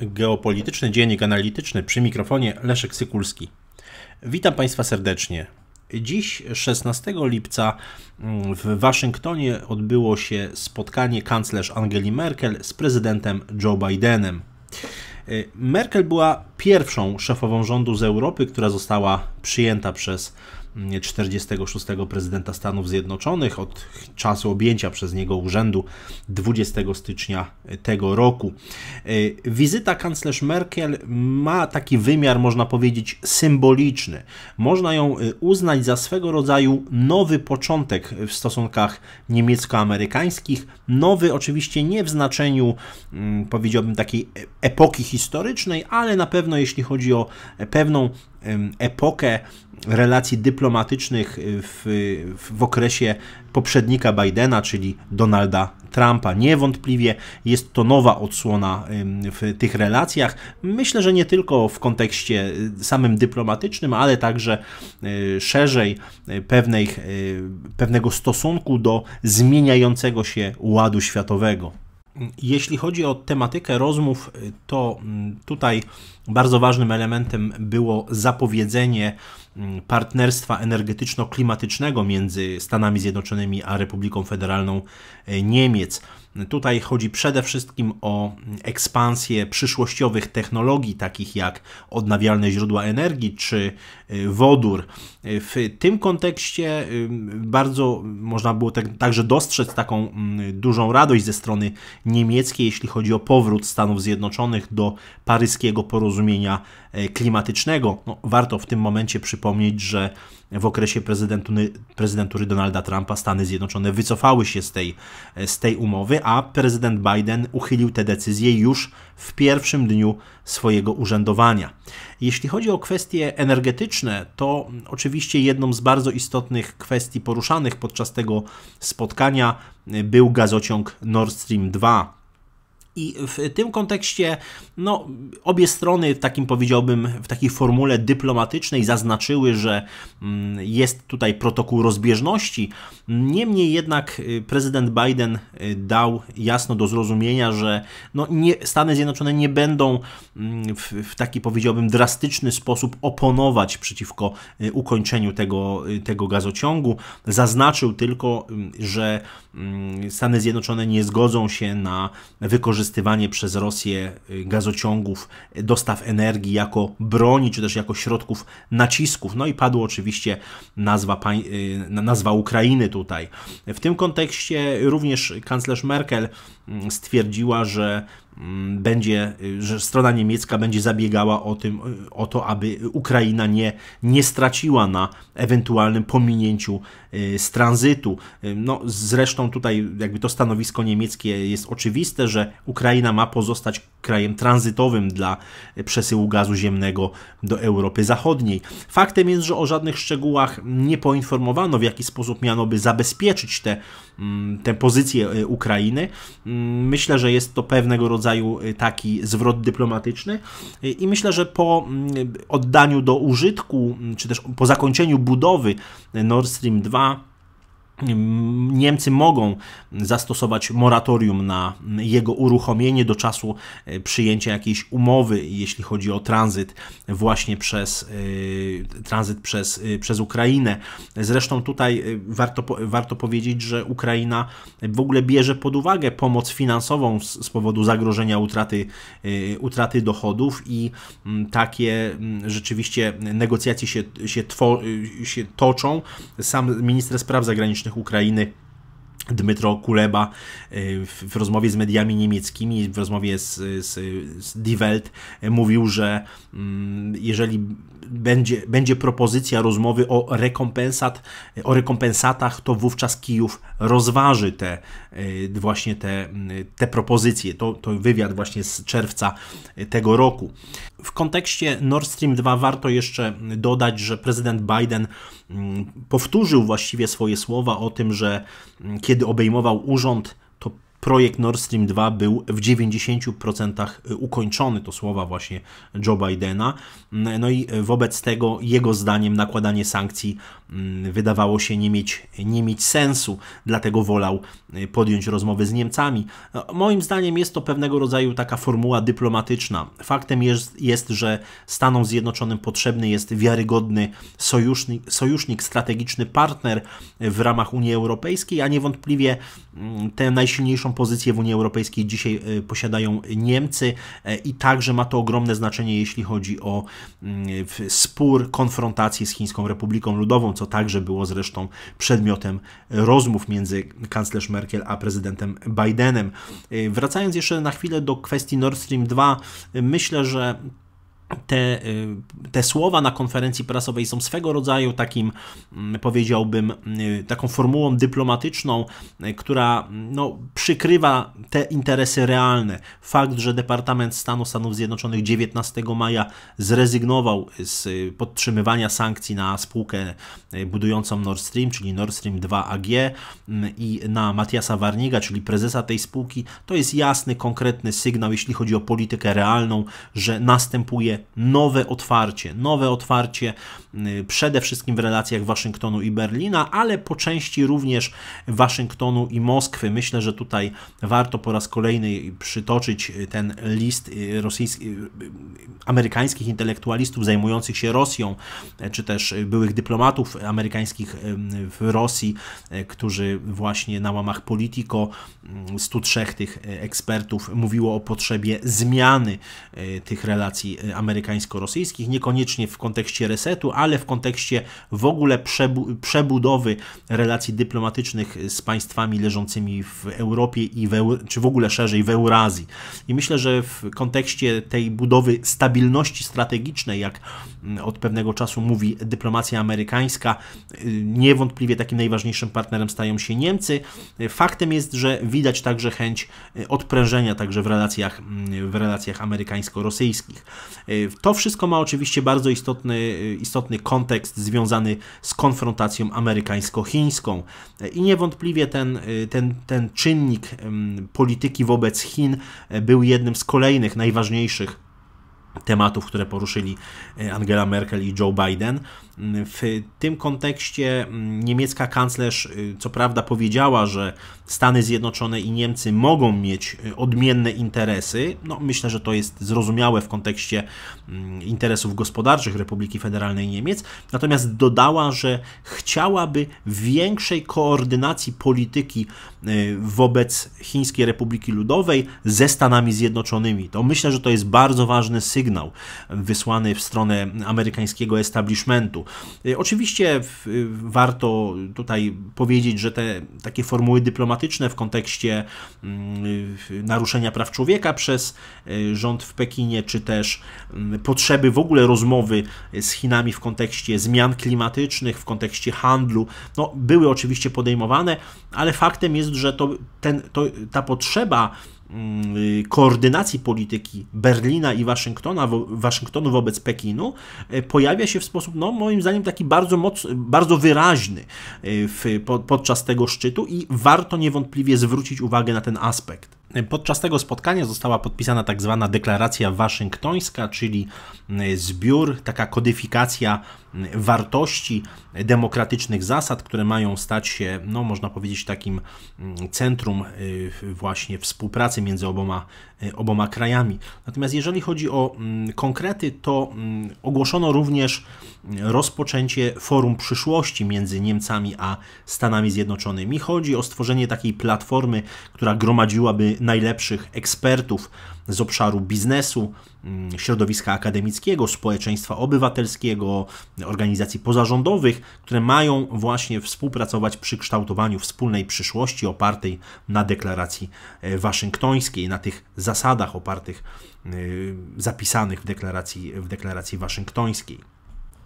Geopolityczny Dziennik Analityczny przy mikrofonie Leszek Sykulski. Witam Państwa serdecznie. Dziś, 16 lipca, mm, w Waszyngtonie odbyło się spotkanie kanclerz Angeli Merkel z prezydentem Joe Bidenem. Y, Merkel była pierwszą szefową rządu z Europy, która została przyjęta przez 46. prezydenta Stanów Zjednoczonych od czasu objęcia przez niego urzędu 20 stycznia tego roku. E, wizyta kanclerz Merkel ma taki wymiar, można powiedzieć, symboliczny. Można ją e, uznać za swego rodzaju nowy początek w stosunkach niemiecko-amerykańskich. Nowy oczywiście nie w znaczeniu, mm, powiedziałbym, takiej epoki historycznej, ale na pewno jeśli chodzi o pewną epokę relacji dyplomatycznych y, w, w, okresie poprzednika Bidena, czyli Donalda Trumpa. Niewątpliwie jest to nowa odsłona w tych relacjach. Myślę, że nie tylko w kontekście y, samym dyplomatycznym, ale także y, szerzej pewnej, pewnego stosunku do zmieniającego się ładu światowego. Jeśli chodzi o tematykę rozmów, to mm, tutaj bardzo ważnym elementem było zapowiedzenie mm, partnerstwa energetyczno-klimatycznego między Stanami Zjednoczonymi a Republiką Federalną e, Niemiec. Tutaj chodzi przede wszystkim o mm, ekspansję przyszłościowych technologii, takich jak odnawialne źródła energii czy e, wodór. E, w tym kontekście bardzo można było tak, także dostrzec taką mm, dużą radość ze strony niemieckiej, jeśli chodzi o powrót Stanów Zjednoczonych do paryskiego porozumienia porozumienia e, klimatycznego. No, warto w tym momencie przypomnieć, że w okresie prezydentury, Donalda Trumpa Stany Zjednoczone wycofały się z tej, e, z tej umowy, a prezydent Biden uchylił tę decyzję już w pierwszym dniu swojego urzędowania. Jeśli chodzi o kwestie energetyczne, to oczywiście jedną z bardzo istotnych kwestii poruszanych podczas tego spotkania e, był gazociąg Nord Stream 2. I w tym kontekście no, obie strony w takim powiedziałbym, w takiej formule dyplomatycznej zaznaczyły, że mm, jest tutaj protokół rozbieżności. Niemniej jednak y, prezydent Biden y, dał jasno do zrozumienia, że no, nie, Stany Zjednoczone nie będą mm, w, w taki powiedziałbym drastyczny sposób oponować przeciwko y, ukończeniu tego, tego gazociągu. Zaznaczył tylko, że mm, Stany Zjednoczone nie zgodzą się na wykorzystanie wykorzystywanie przez Rosję y, gazociągów, y, dostaw energii jako broni, czy też jako środków nacisków. No i padło oczywiście nazwa, y, nazwa Ukrainy tutaj. W tym kontekście również kanclerz Merkel mm, stwierdziła, że Mm, będzie, y, że strona niemiecka będzie zabiegała o, tym, y, o to, aby Ukraina nie, nie straciła na ewentualnym pominięciu y, z tranzytu. No, zresztą tutaj jakby to stanowisko niemieckie jest oczywiste, że Ukraina ma pozostać krajem tranzytowym dla przesyłu gazu ziemnego do Europy Zachodniej. Faktem jest, że o żadnych szczegółach nie poinformowano, w jaki sposób miano by zabezpieczyć te, mm, te e, Ukrainy. Mm, myślę, że jest to pewnego rodzaju e, taki zwrot dyplomatyczny e, i myślę, że po mm, oddaniu do użytku, czy też po zakończeniu budowy Nord Stream 2 Mm, Niemcy mogą zastosować moratorium na jego uruchomienie do czasu e, przyjęcia jakiejś umowy, jeśli chodzi o tranzyt właśnie przez e, tranzyt przez, e, przez Ukrainę. Zresztą tutaj warto, warto powiedzieć, że Ukraina w ogóle bierze pod uwagę pomoc finansową z, z powodu zagrożenia utraty, utraty dochodów i mm, takie mm, rzeczywiście negocjacje się, się, się toczą. Sam minister spraw zagranicznych Ukrainy Dmytro Kuleba y, w rozmowie z mediami niemieckimi, w rozmowie z, z, z Die Welt y, mówił, że mm, jeżeli będzie, będzie propozycja rozmowy o, rekompensat, o rekompensatach, to wówczas Kijów rozważy te y, właśnie te, te propozycje. To, to wywiad właśnie z czerwca tego roku. W kontekście Nord Stream 2 warto jeszcze dodać, że prezydent Biden mm, powtórzył właściwie swoje słowa o tym, że mm, kiedy obejmował urząd projekt Nord Stream 2 był w 90% y, ukończony, to słowa właśnie Joe Bidena. Mm, no i y, wobec tego jego zdaniem nakładanie sankcji mm, wydawało się nie mieć, nie mieć sensu, dlatego wolał y, podjąć rozmowy z Niemcami. No, moim zdaniem jest to pewnego rodzaju taka formuła dyplomatyczna. Faktem jest, jest że Stanom Zjednoczonym potrzebny jest wiarygodny sojusznik, sojusznik, strategiczny partner w ramach Unii Europejskiej, a niewątpliwie mm, tę najsilniejszą pozycję w Unii Europejskiej dzisiaj e, posiadają Niemcy e, i także ma to ogromne znaczenie, jeśli chodzi o mm, spór, konfrontację z Chińską Republiką Ludową, co także było zresztą przedmiotem rozmów między kanclerz Merkel a prezydentem Bidenem. E, wracając jeszcze na chwilę do kwestii Nord Stream 2, myślę, że te, y, te słowa na konferencji prasowej są swego rodzaju takim, mm, powiedziałbym, y, taką formułą dyplomatyczną, y, która mm, no, przykrywa te interesy realne. Fakt, że Departament Stanu Stanów Zjednoczonych 19 maja zrezygnował z podtrzymywania sankcji na spółkę budującą Nord Stream, czyli Nord Stream 2 AG mm, i na Matiasa Warniga, czyli prezesa tej spółki, to jest jasny, konkretny sygnał, jeśli chodzi o politykę realną, że następuje nowe otwarcie. Nowe otwarcie y, przede wszystkim w relacjach Waszyngtonu i Berlina, ale po części również Waszyngtonu i Moskwy. Myślę, że tutaj warto po raz kolejny przytoczyć y, ten list y, amerykańskich intelektualistów zajmujących się Rosją, czy też byłych dyplomatów amerykańskich w Rosji, którzy właśnie na łamach Politico 103 tych ekspertów mówiło o potrzebie zmiany tych relacji amerykańskich amerykańsko-rosyjskich, niekoniecznie w kontekście resetu, ale w kontekście w ogóle przebu przebudowy relacji dyplomatycznych z państwami leżącymi w Europie i w, czy w ogóle szerzej w Eurazji. I myślę, że w kontekście tej budowy stabilności strategicznej, jak mm, od pewnego czasu mówi dyplomacja amerykańska, y, niewątpliwie takim najważniejszym partnerem stają się Niemcy. Faktem jest, że widać także chęć y, odprężenia także w relacjach, mm, w relacjach amerykańsko-rosyjskich. Y, to wszystko ma oczywiście bardzo istotny, y, istotny kontekst związany z konfrontacją amerykańsko-chińską y, i niewątpliwie ten, ten, ten czynnik polityki wobec Chin był jednym z kolejnych najważniejszych tematów, które poruszyli e, Angela Merkel i Joe Biden. Mm, w tym kontekście mm, niemiecka kanclerz y, co prawda powiedziała, że Stany Zjednoczone i Niemcy mogą mieć y, odmienne interesy. No, myślę, że to jest zrozumiałe w kontekście mm, interesów gospodarczych Republiki Federalnej Niemiec. Natomiast dodała, że chciałaby większej koordynacji polityki y, wobec Chińskiej Republiki Ludowej ze Stanami Zjednoczonymi. To myślę, że to jest bardzo ważny sygnał sygnał wysłany w stronę amerykańskiego establishmentu. E, oczywiście warto tutaj powiedzieć, że te takie formuły dyplomatyczne w kontekście mm, naruszenia praw człowieka przez e, rząd w Pekinie, czy też mm, potrzeby w ogóle rozmowy z Chinami w kontekście zmian klimatycznych, w kontekście handlu, no, były oczywiście podejmowane, ale faktem jest, że to, ten, to, ta potrzeba Y, koordynacji polityki Berlina i Waszyngtona, Waszyngtonu wobec Pekinu y, pojawia się w sposób, no, moim zdaniem, taki bardzo, moc, bardzo wyraźny y, w, podczas tego szczytu i warto niewątpliwie zwrócić uwagę na ten aspekt. Podczas tego spotkania została podpisana tak zwana deklaracja waszyngtońska, czyli mm, zbiór, taka kodyfikacja mm, wartości, demokratycznych zasad, które mają stać się, no można powiedzieć, takim mm, centrum y, właśnie współpracy między oboma Y, oboma krajami. Natomiast jeżeli chodzi o mm, konkrety, to mm, ogłoszono również mm, rozpoczęcie forum przyszłości między Niemcami a Stanami Zjednoczonymi. Chodzi o stworzenie takiej platformy, która gromadziłaby najlepszych ekspertów z obszaru biznesu, środowiska akademickiego, społeczeństwa obywatelskiego, organizacji pozarządowych, które mają właśnie współpracować przy kształtowaniu wspólnej przyszłości opartej na deklaracji e, waszyngtońskiej, na tych zasadach opartych, y, zapisanych w deklaracji, w deklaracji waszyngtońskiej.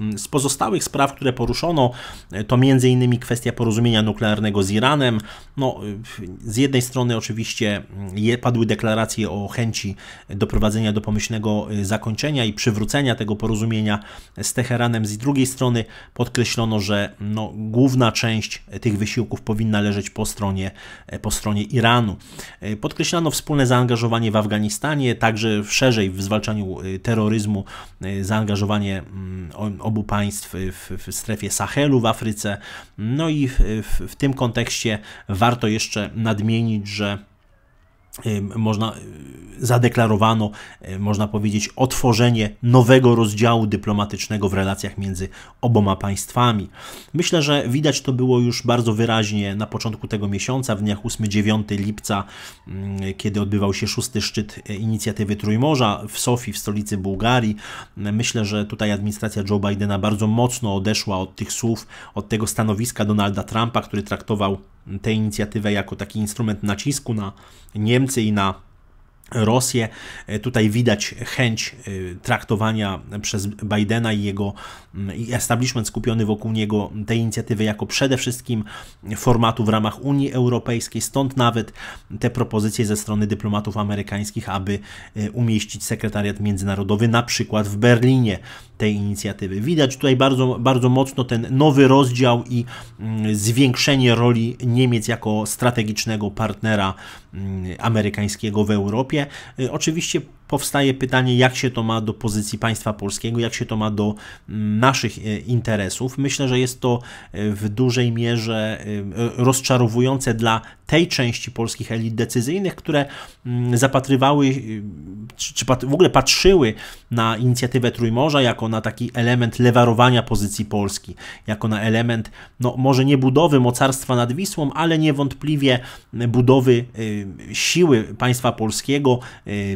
Mm, z pozostałych spraw, które poruszono, e, to m.in. kwestia porozumienia nuklearnego z Iranem. No, y, z jednej strony oczywiście mm, padły deklaracje o chęci doprowadzenia do pomyślnego y, zakończenia i przywrócenia tego porozumienia z Teheranem. Z drugiej strony podkreślono, że no, główna część tych wysiłków powinna leżeć po stronie, e, po stronie Iranu. E, podkreślano wspólne zaangażowanie w Afganistanie, także szerzej w zwalczaniu y, terroryzmu, zaangażowanie mm, obu państw y, w, w strefie Sahelu w Afryce. No i w, w, w tym kontekście warto jeszcze nadmienić, że można y, zadeklarowano, y, można powiedzieć, otworzenie nowego rozdziału dyplomatycznego w relacjach między oboma państwami. Myślę, że widać to było już bardzo wyraźnie na początku tego miesiąca, w dniach 8-9 lipca, mm, kiedy odbywał się szósty szczyt y, inicjatywy Trójmorza w Sofii, w stolicy Bułgarii. Myślę, że tutaj administracja Joe Bidena bardzo mocno odeszła od tych słów, od tego stanowiska Donalda Trumpa, który traktował tę inicjatywę jako taki instrument nacisku na Niemcy i na Rosję. E, tutaj widać chęć e, traktowania przez Bidena i jego mm, establishment skupiony wokół niego tej inicjatywy jako przede wszystkim formatu w ramach Unii Europejskiej. Stąd nawet te propozycje ze strony dyplomatów amerykańskich, aby e, umieścić sekretariat międzynarodowy na przykład w Berlinie tej inicjatywy. Widać tutaj bardzo, bardzo mocno ten nowy rozdział i mm, zwiększenie roli Niemiec jako strategicznego partnera mm, amerykańskiego w Europie. Y, oczywiście powstaje pytanie, jak się to ma do pozycji państwa polskiego, jak się to ma do mm, naszych e, interesów. Myślę, że jest to e, w dużej mierze e, rozczarowujące dla tej części polskich elit decyzyjnych, które mm, zapatrywały, czy, czy w ogóle patrzyły na inicjatywę Trójmorza jako na taki element lewarowania pozycji Polski, jako na element, no może nie budowy mocarstwa nad Wisłą, ale niewątpliwie budowy siły państwa polskiego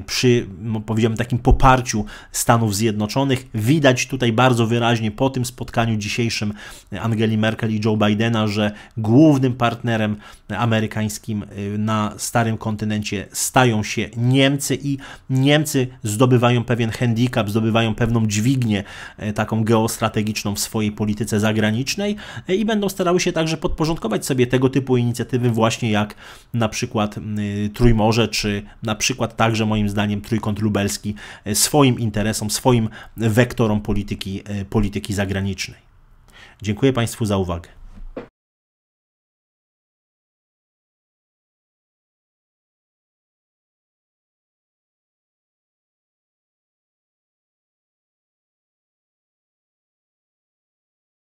przy powiedziałem, takim poparciu Stanów Zjednoczonych. Widać tutaj bardzo wyraźnie po tym spotkaniu dzisiejszym Angeli Merkel i Joe Bidena, że głównym partnerem amerykańskim y, na starym kontynencie stają się Niemcy i Niemcy zdobywają pewien handicap, zdobywają pewną dźwignię y, taką geostrategiczną w swojej polityce zagranicznej y, i będą starały się także podporządkować sobie tego typu inicjatywy właśnie jak na przykład Trójmorze, czy na przykład także moim zdaniem Trójkąt Lubelski e, swoim interesom, swoim wektorom polityki, e, polityki zagranicznej. Dziękuję Państwu za uwagę.